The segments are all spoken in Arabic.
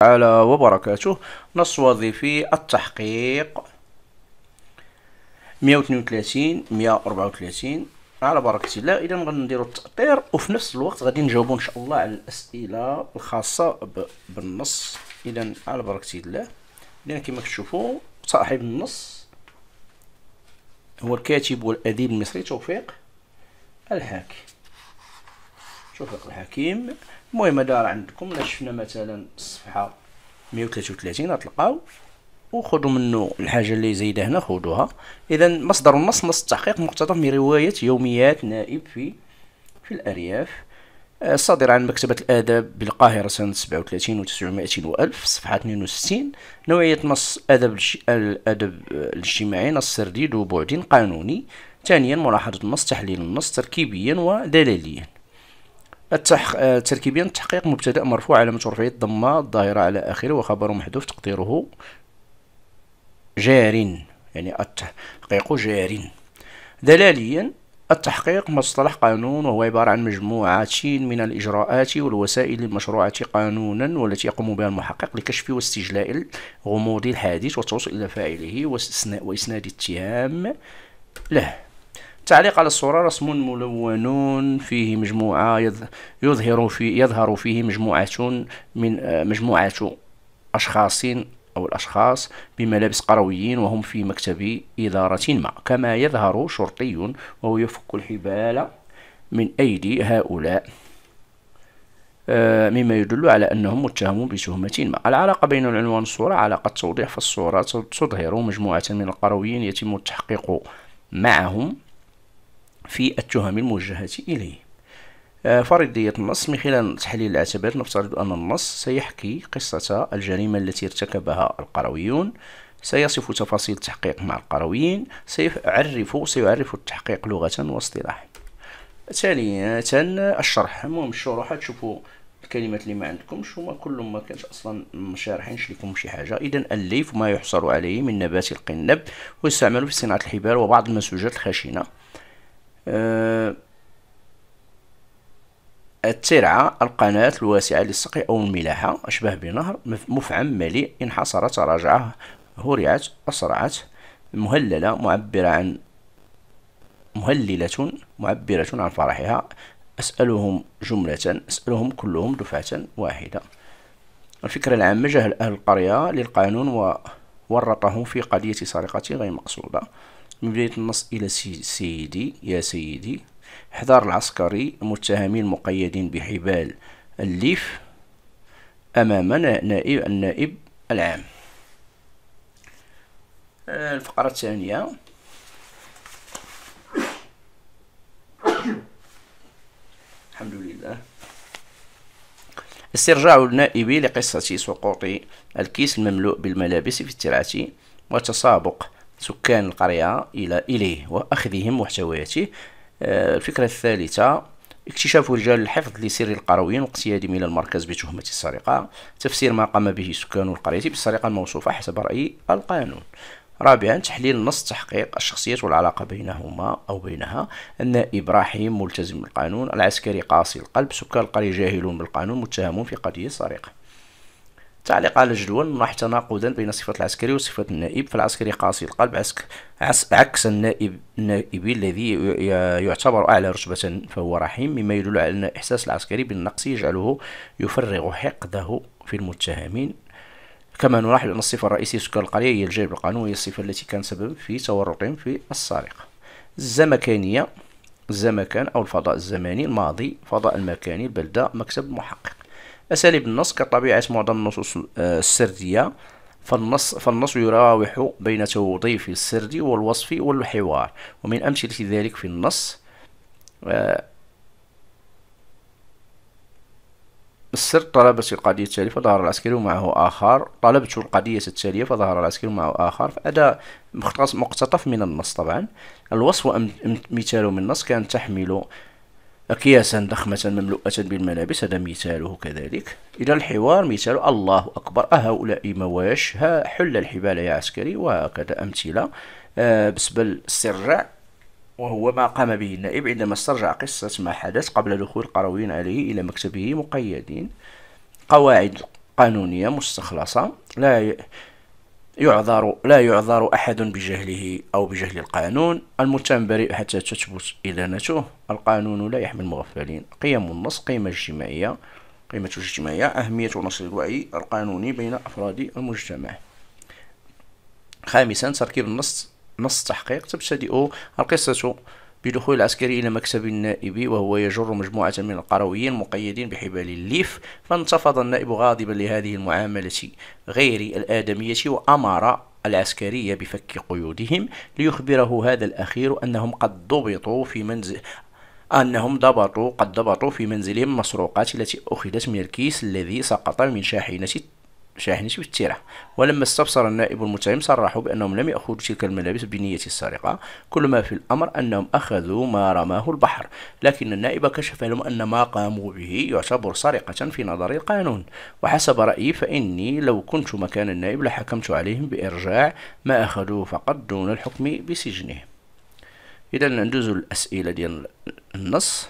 تعالى وبركاته نص وظيفي التحقيق 132 134 على بركة الله إذا غنديرو التأطير وفي نفس الوقت غادي نجاوبو إن شاء الله على الأسئلة الخاصة بالنص إذا على بركة الله إذا كما كتشوفو صاحب النص هو الكاتب والأديب المصري توفيق الحاكي توفيق الحكيم المهم هذا عندكم الا شفنا مثلا الصفحه 133 غتلقاو وخذوا منه الحاجه اللي زايده هنا خذوها اذا مصدر النص نص التحقيق مقتطف من روايه يوميات نائب في في الارياف آه، صادر عن مكتبة الآداب بالقاهرة سنة 37 و 900 وألف صفحة 62 نوعية نص أدب الأدب الاجتماعي نص سردي ذو بعد قانوني ثانيا ملاحظة النص تحليل النص تركيبيا ودلاليا التحق... التركيبيا آه، التحقيق مبتدا مرفوع علامة رفعه الضمة الظاهرة على آخره وخبر محذوف تقديره جار يعني التحقيق جار دلاليا التحقيق مصطلح قانون وهو عبارة عن مجموعة من الإجراءات والوسائل المشروعة قانونا والتي يقوم بها المحقق لكشف واستجلاء غموض الحادث والتوصل إلى فاعله وإسناد اتهام له التعليق على الصورة رسم ملون فيه مجموعة يظهر في يظهر فيه آه، مجموعة من مجموعة أشخاص أو الأشخاص بملابس قرويين وهم في مكتب إدارة ما كما يظهر شرطي وهو يفك الحبال من أيدي هؤلاء آه، مما يدل على أنهم متهمون بتهمة ما العلاقة بين العنوان الصورة علاقة توضيح فالصورة تظهر مجموعة من القرويين يتم التحقيق معهم في التهم الموجهة إليه آه، فرضية النص من خلال تحليل العتبات نفترض أن النص سيحكي قصة الجريمة التي ارتكبها القرويون سيصف تفاصيل التحقيق مع القرويين سيعرف سيعرف التحقيق لغة واصطلاحا ثانية الشرح المهم الشروح تشوفوا الكلمات اللي ما عندكمش هما كل ما كانش اصلا مشارحينش لكم شي حاجه اذا الليف ما يحصر عليه من نبات القنب ويستعمل في صناعه الحبال وبعض المنسوجات الخشنه آه، الترعة القناة الواسعة للسقي أو الملاحة أشبه بنهر مفعم مليء انحصر تراجع هرعت أسرعت مهللة معبرة عن مهللة معبرة عن فرحها أسألهم جملة أسألهم كلهم دفعة واحدة الفكرة العامة جهل أهل القرية للقانون وورطهم في قضية سرقة غير مقصودة من بداية النص إلى سيدي يا سيدي احضار العسكري المتهمين المقيدين بحبال الليف أمام نائب النائب العام آه، الفقرة الثانية الحمد لله استرجاع النائب لقصة سقوط الكيس المملوء بالملابس في الترعة وتسابق سكان القرية إلى إليه وأخذهم محتوياته آه، الفكرة الثالثة اكتشاف رجال الحفظ لسر القرويين واقتيادهم إلى المركز بتهمة السرقة تفسير ما قام به سكان القرية بالسرقة الموصوفة حسب رأي القانون رابعا تحليل نص تحقيق الشخصية والعلاقة بينهما أو بينها النائب إبراهيم ملتزم بالقانون العسكري قاسي القلب سكان القرية جاهلون بالقانون متهمون في قضية السرقة تعليق على الجدول نلاحظ تناقضا بين صفة العسكري وصفة النائب فالعسكري قاسي القلب عسك عس عكس النائب النائبي الذي يعتبر أعلى رتبة فهو رحيم مما يدل على أن إحساس العسكري بالنقص يجعله يفرغ حقده في المتهمين كما نلاحظ أن الصفة الرئيسية سكان القرية هي الجانب القانوني الصفة التي كان سبب في تورطهم في السرقة الزمكانية الزمكان أو الفضاء الزماني الماضي فضاء المكاني البلدة مكتب محقق أساليب النص كطبيعة معظم النصوص آه، السردية فالنص, فالنص يراوح بين توظيف السرد والوصف والحوار ومن أمثلة ذلك في النص آه، السر طلبت القضية التالية فظهر العسكري ومعه آخر طلبت القضية التالية فظهر العسكري ومعه آخر مختص مقتطف من النص طبعا الوصف مثال من النص كان تحمل أكياسا ضخمة مملوءة بالملابس هذا مثاله كذلك إلى الحوار مثال الله أكبر أهؤلاء مواش ها حل الحبال يا عسكري وهكذا أمثلة آه بالنسبة للسرع وهو ما قام به النائب عندما استرجع قصة ما حدث قبل دخول القرويين عليه إلى مكتبه مقيدين قواعد قانونية مستخلصة لا ي... يعذر لا يعذر أحد بجهله أو بجهل القانون المتهم بريء حتى تثبت إدانته القانون لا يحمي المغفلين قيم النص قيمة اجتماعية قيمة اجتماعية أهمية نشر الوعي القانوني بين أفراد المجتمع خامسا تركيب النص نص تحقيق تبتدئ القصة بدخول العسكري إلى مكسب النائب وهو يجر مجموعة من القرويين مقيدين بحبال الليف فانتفض النائب غاضبا لهذه المعاملة غير الآدمية وأمر العسكرية بفك قيودهم ليخبره هذا الأخير أنهم قد ضبطوا في منزل أنهم ضبطوا قد ضبطوا في منزلهم المسروقات التي أخذت من الكيس الذي سقط من شاحنة شاحنة بالتيرة ولما استبصر النائب المتهم صرحوا بأنهم لم يأخذوا تلك الملابس بنية السرقة كل ما في الأمر أنهم أخذوا ما رماه البحر لكن النائب كشف لهم أن ما قاموا به يعتبر سرقة في نظر القانون وحسب رأيي فإني لو كنت مكان النائب لحكمت عليهم بإرجاع ما أخذوه فقط دون الحكم بسجنه إذا ندوز الأسئلة ديال النص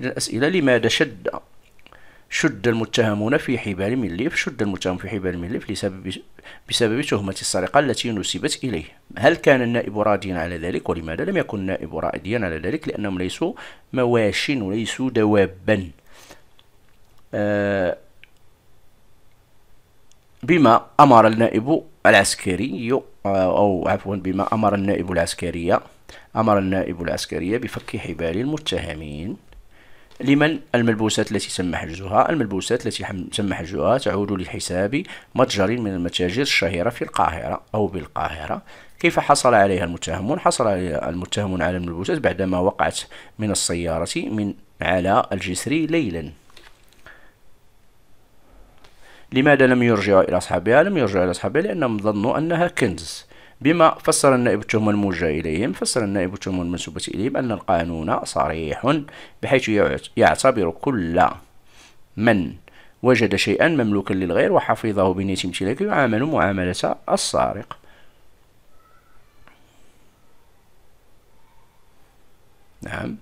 الأسئلة لماذا شد شد المتهمون في حبال من ليف شد المتهم في حبال من ليف لسبب بسبب تهمة السرقة التي نسبت إليه هل كان النائب راضيا على ذلك ولماذا لم يكن النائب راضيا على ذلك لأنهم ليسوا مواشي وليسوا دوابا آه، بما أمر النائب العسكري أو عفوا بما أمر النائب العسكرية أمر النائب العسكرية بفك حبال المتهمين لمن الملبوسات التي تم حجزها الملبوسات التي تم حجزها تعود لحساب متجر من المتاجر الشهيرة في القاهرة أو بالقاهرة كيف حصل عليها المتهمون حصل عليها المتهمون على الملبوسات بعدما وقعت من السيارة من على الجسر ليلا لماذا لم يرجعوا إلى أصحابها لم يرجعوا إلى أصحابها لأنهم ظنوا أنها كنز بما فسر النائب التهمة الموجه اليهم فسر النائب التهمة المنسوبه اليهم ان القانون صريح بحيث يعتبر كل من وجد شيئا مملوكا للغير وحفظه بنية امتلاكه يعامل معاملة السارق نعم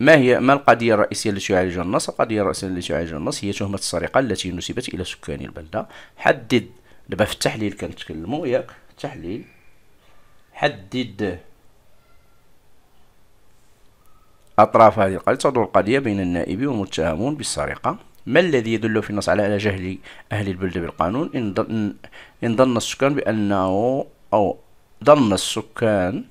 ما هي ما القضية الرئيسية التي يعالجها النص؟ القضية الرئيسية التي يعالجها النص هي تهمة السرقة التي نسبت إلى سكان البلدة، حدد دابا في التحليل كنتكلمو ياك التحليل حدد أطراف هذه القضية تدور القضية بين النائب والمتهمون بالسرقة ما الذي يدل في النص على جهل أهل البلدة بالقانون إن ظن السكان بأنه أو ظن السكان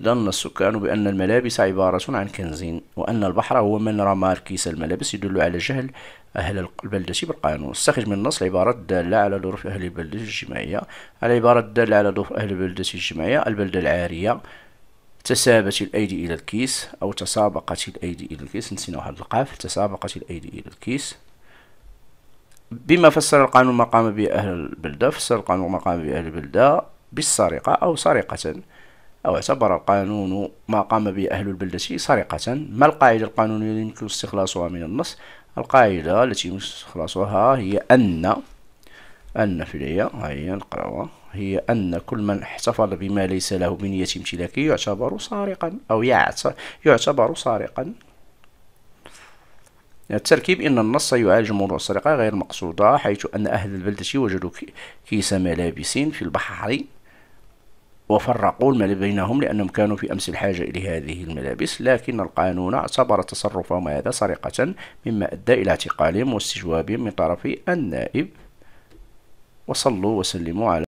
ظن السكان بأن الملابس عبارة عن كنز وأن البحر هو من رمى الكيس الملابس يدل على جهل أهل البلدة بالقانون استخرج من النص عباره الدالة على ظروف أهل البلدة الجماعية عباره الدالة على ظروف أهل البلدة الجماعية البلدة العارية تسابت الأيدي إلى الكيس أو تسابقت الأيدي إلى الكيس نسينا واحد القاف تسابقت الأيدي إلى الكيس بما فسر القانون ما قام به أهل البلدة فسر القانون ما قام به أهل البلدة بالسرقة أو سرقة أو اعتبر القانون ما قام به أهل البلدة سرقة ما القاعدة القانونية التي يمكن استخلاصها من النص القاعدة التي يمكن استخلاصها هي أن أن في العيا هي القراوة هي أن كل من احتفظ بما ليس له بنية امتلاكه يعتبر سارقا أو يعتبر سارقا التركيب إن النص يعالج موضوع السرقة غير المقصودة حيث أن أهل البلدة وجدوا كيس ملابس في البحر وفرقوا المال بينهم لأنهم كانوا في أمس الحاجة إلى هذه الملابس لكن القانون اعتبر تصرفهم هذا سرقة مما أدى إلى اعتقالهم واستجوابهم من طرف النائب وصلوا وسلموا على